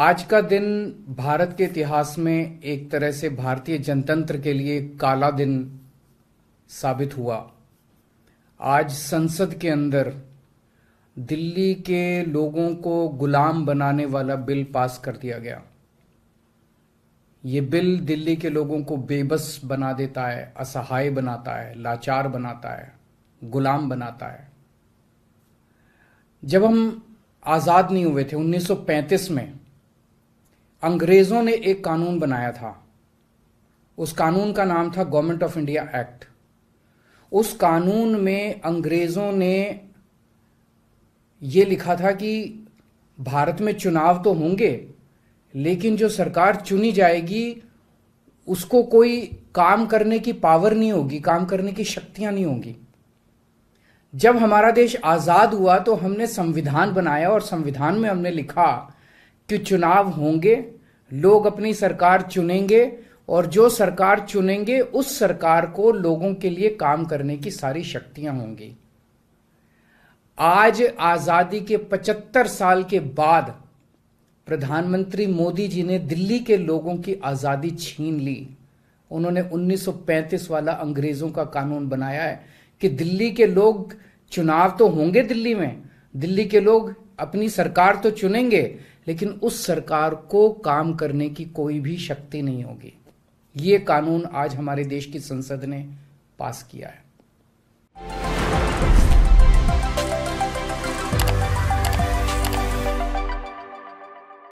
आज का दिन भारत के इतिहास में एक तरह से भारतीय जनतंत्र के लिए काला दिन साबित हुआ आज संसद के अंदर दिल्ली के लोगों को गुलाम बनाने वाला बिल पास कर दिया गया ये बिल दिल्ली के लोगों को बेबस बना देता है असहाय बनाता है लाचार बनाता है गुलाम बनाता है जब हम आज़ाद नहीं हुए थे 1935 में अंग्रेज़ों ने एक कानून बनाया था उस कानून का नाम था गवर्नमेंट ऑफ इंडिया एक्ट उस कानून में अंग्रेज़ों ने यह लिखा था कि भारत में चुनाव तो होंगे लेकिन जो सरकार चुनी जाएगी उसको कोई काम करने की पावर नहीं होगी काम करने की शक्तियां नहीं होंगी जब हमारा देश आज़ाद हुआ तो हमने संविधान बनाया और संविधान में हमने लिखा कि चुनाव होंगे लोग अपनी सरकार चुनेंगे और जो सरकार चुनेंगे उस सरकार को लोगों के लिए काम करने की सारी शक्तियां होंगी आज आजादी के 75 साल के बाद प्रधानमंत्री मोदी जी ने दिल्ली के लोगों की आजादी छीन ली उन्होंने 1935 वाला अंग्रेजों का कानून बनाया है कि दिल्ली के लोग चुनाव तो होंगे दिल्ली में दिल्ली के लोग अपनी सरकार तो चुनेंगे लेकिन उस सरकार को काम करने की कोई भी शक्ति नहीं होगी ये कानून आज हमारे देश की संसद ने पास किया है